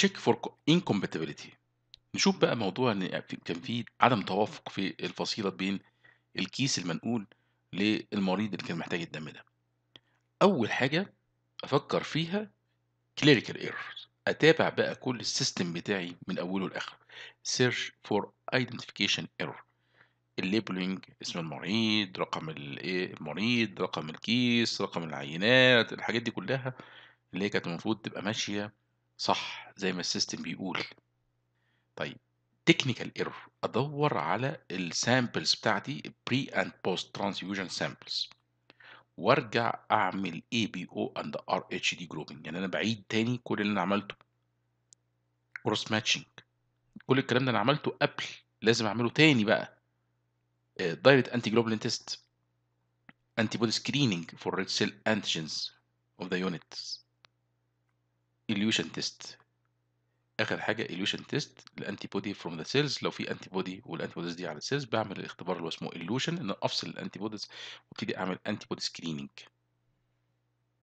تشيك فور incompatibility نشوف بقى موضوع ان كان في عدم توافق في الفصيله بين الكيس المنقول للمريض اللي كان محتاج الدم ده اول حاجه افكر فيها كليريكال ايرورز اتابع بقى كل السيستم بتاعي من اوله لاخره سيرش فور ايدنتيفيكيشن ايرور الليبلينج اسم المريض رقم الايه المريض رقم الكيس رقم العينات الحاجات دي كلها اللي هي كانت المفروض تبقى ماشيه صح زي ما السيستم بيقول طيب تكنيكال ايرور ادور على السامبلز بتاعتي بري اند بوست ترانسفيوجن سامبلز وارجع اعمل اي بي او اند ار اتش دي جروبنج يعني انا بعيد تاني كل اللي انا عملته كروس ماتشنج كل الكلام ده انا عملته قبل لازم اعمله تاني بقى دايركت انتي جلوبلين تيست انتي بودي سكريننج فور ريد سيل انتيجنز اوف ذا يونتس illusion test اخر حاجه illusion test الانتي بودي فروم ذا سيلز لو في انتي بودي والانتي بوديز دي على السيلز بعمل الاختبار اللي اسمه illusion ان افصل الانتي بوديز وابتدي اعمل انتي بودي سكريننج